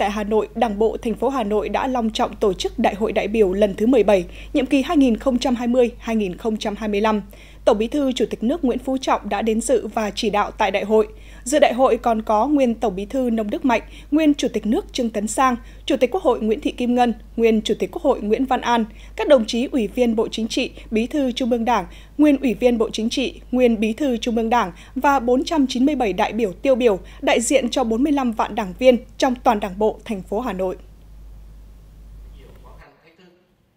Tại Hà Nội, Đảng bộ thành phố Hà Nội đã long trọng tổ chức Đại hội đại biểu lần thứ 17, nhiệm kỳ 2020-2025 tổng bí thư chủ tịch nước nguyễn phú trọng đã đến dự và chỉ đạo tại đại hội dự đại hội còn có nguyên tổng bí thư nông đức mạnh nguyên chủ tịch nước trương tấn sang chủ tịch quốc hội nguyễn thị kim ngân nguyên chủ tịch quốc hội nguyễn văn an các đồng chí ủy viên bộ chính trị bí thư trung ương đảng nguyên ủy viên bộ chính trị nguyên bí thư trung ương đảng và 497 đại biểu tiêu biểu đại diện cho 45 vạn đảng viên trong toàn đảng bộ thành phố hà nội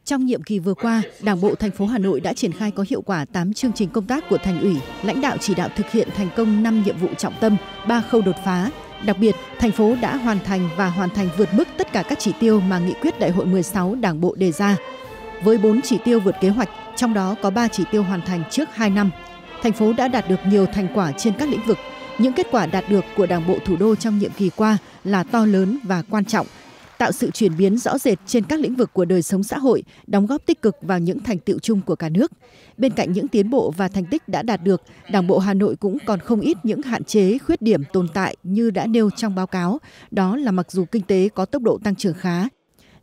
trong nhiệm kỳ vừa qua, Đảng bộ thành phố Hà Nội đã triển khai có hiệu quả 8 chương trình công tác của thành ủy, lãnh đạo chỉ đạo thực hiện thành công 5 nhiệm vụ trọng tâm, 3 khâu đột phá. Đặc biệt, thành phố đã hoàn thành và hoàn thành vượt mức tất cả các chỉ tiêu mà nghị quyết đại hội 16 Đảng bộ đề ra. Với 4 chỉ tiêu vượt kế hoạch, trong đó có 3 chỉ tiêu hoàn thành trước 2 năm. Thành phố đã đạt được nhiều thành quả trên các lĩnh vực. Những kết quả đạt được của Đảng bộ thủ đô trong nhiệm kỳ qua là to lớn và quan trọng – tạo sự chuyển biến rõ rệt trên các lĩnh vực của đời sống xã hội, đóng góp tích cực vào những thành tiệu chung của cả nước. Bên cạnh những tiến bộ và thành tích đã đạt được, Đảng bộ Hà Nội cũng còn không ít những hạn chế, khuyết điểm tồn tại như đã nêu trong báo cáo, đó là mặc dù kinh tế có tốc độ tăng trưởng khá,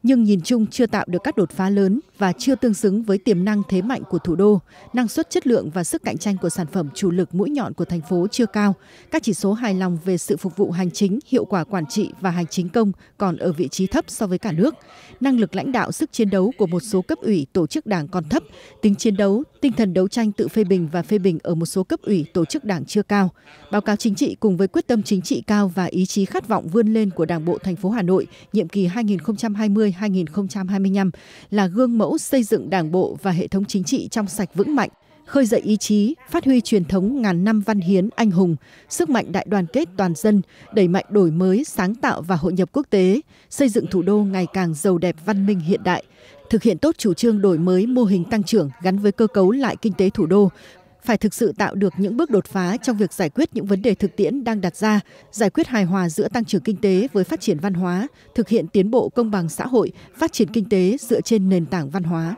nhưng nhìn chung chưa tạo được các đột phá lớn và chưa tương xứng với tiềm năng thế mạnh của thủ đô, năng suất chất lượng và sức cạnh tranh của sản phẩm chủ lực mũi nhọn của thành phố chưa cao, các chỉ số hài lòng về sự phục vụ hành chính, hiệu quả quản trị và hành chính công còn ở vị trí thấp so với cả nước, năng lực lãnh đạo sức chiến đấu của một số cấp ủy tổ chức đảng còn thấp, tính chiến đấu, tinh thần đấu tranh tự phê bình và phê bình ở một số cấp ủy tổ chức đảng chưa cao. Báo cáo chính trị cùng với quyết tâm chính trị cao và ý chí khát vọng vươn lên của Đảng bộ thành phố Hà Nội nhiệm kỳ 2020 2025 là gương mẫu xây dựng đảng bộ và hệ thống chính trị trong sạch vững mạnh, khơi dậy ý chí, phát huy truyền thống ngàn năm văn hiến anh hùng, sức mạnh đại đoàn kết toàn dân, đẩy mạnh đổi mới, sáng tạo và hội nhập quốc tế, xây dựng thủ đô ngày càng giàu đẹp văn minh hiện đại, thực hiện tốt chủ trương đổi mới mô hình tăng trưởng gắn với cơ cấu lại kinh tế thủ đô, phải thực sự tạo được những bước đột phá trong việc giải quyết những vấn đề thực tiễn đang đặt ra giải quyết hài hòa giữa tăng trưởng kinh tế với phát triển văn hóa thực hiện tiến bộ công bằng xã hội phát triển kinh tế dựa trên nền tảng văn hóa